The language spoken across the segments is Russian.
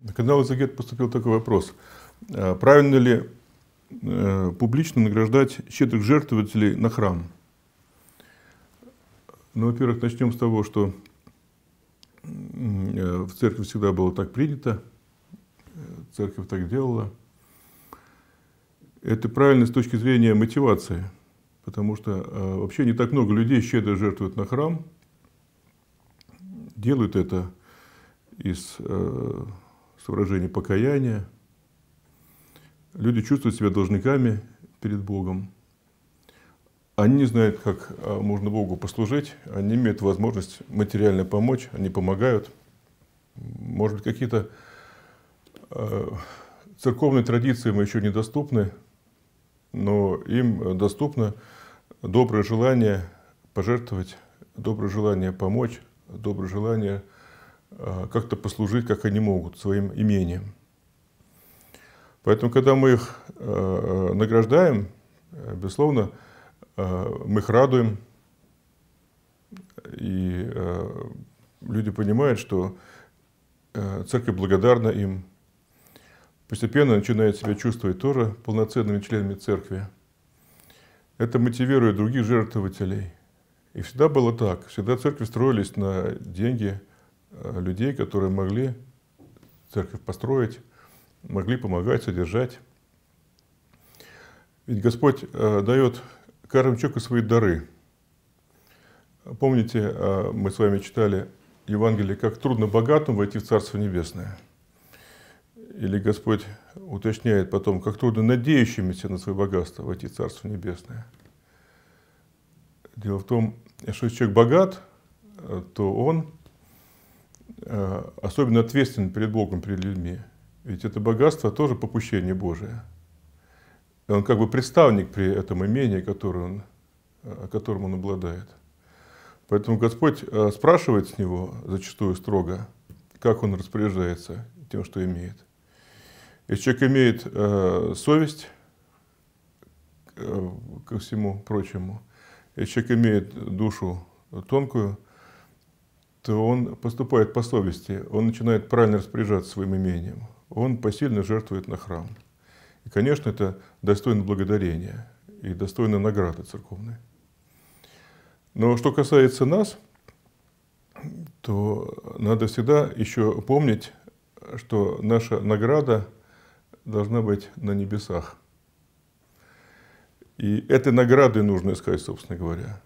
На канал «Изагет» поступил такой вопрос. Э, правильно ли э, публично награждать щедрых жертвователей на храм? Ну, во-первых, начнем с того, что э, в церкви всегда было так принято, церковь так делала. Это правильно с точки зрения мотивации, потому что вообще не так много людей щедро жертвуют на храм, делают это из с выражения покаяния. Люди чувствуют себя должниками перед Богом. Они не знают, как а, можно Богу послужить, они имеют возможность материально помочь, они помогают. Может быть, какие-то а, церковные традиции им еще недоступны, но им доступно доброе желание пожертвовать, доброе желание помочь, доброе желание Э, как-то послужить, как они могут, своим имением. Поэтому, когда мы их э, э, награждаем, безусловно, мы их радуем, и люди понимают, что церковь благодарна им, постепенно начинают себя чувствовать тоже полноценными членами церкви. Это мотивирует других жертвователей. И всегда было так. Всегда церкви строились на деньги – Э, людей, которые могли церковь построить, могли помогать, содержать. Ведь Господь э, дает каждому человеку свои дары. Помните, э, мы с вами читали Евангелие, как трудно богатым войти в Царство Небесное. Или Господь уточняет потом, как трудно надеющимися на свое богатство войти в Царство Небесное. Дело в том, что если человек богат, э, то он Э, особенно ответственен перед Богом, перед людьми. Ведь это богатство тоже попущение Божие. И он как бы представник при этом имении, который он, э, о он обладает. Поэтому Господь э, спрашивает с него зачастую строго, как он распоряжается тем, что имеет. Если человек имеет совесть ко всему прочему, если человек имеет душу тонкую, что он поступает по совести, он начинает правильно распоряжаться своим имением, он посильно жертвует на храм. И, конечно, это достойно благодарения и достойно награды церковной. Но что касается нас, то надо всегда еще помнить, что наша награда должна быть на небесах. И этой награды нужно искать, собственно говоря.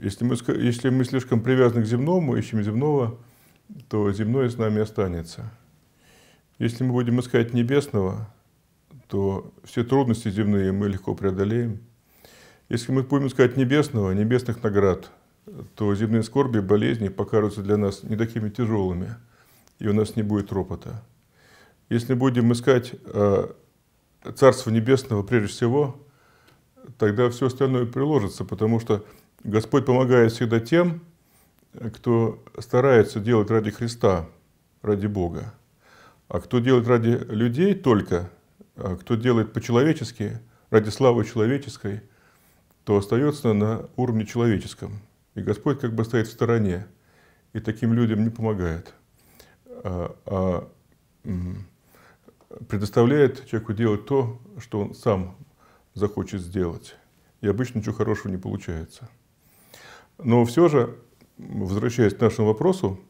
Если мы, если мы слишком привязаны к земному, ищем земного, то земное с нами останется. Если мы будем искать небесного, то все трудности земные мы легко преодолеем. Если мы будем искать небесного, небесных наград, то земные скорби, болезни покажутся для нас не такими тяжелыми, и у нас не будет ропота. Если будем искать э, Царство Небесного прежде всего, тогда все остальное приложится, потому что Господь помогает всегда тем, кто старается делать ради Христа, ради Бога. А кто делает ради людей только, а кто делает по-человечески, ради славы человеческой, то остается на уровне человеческом. И Господь как бы стоит в стороне, и таким людям не помогает, а, а предоставляет человеку делать то, что он сам захочет сделать. И обычно ничего хорошего не получается. Но все же, возвращаясь к нашему вопросу,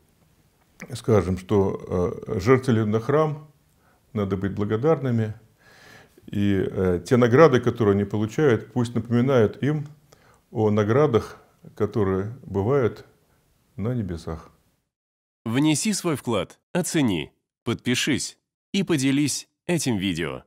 скажем, что э, жертвовали на храм, надо быть благодарными. И э, те награды, которые они получают, пусть напоминают им о наградах, которые бывают на небесах. Внеси свой вклад, оцени, подпишись и поделись этим видео.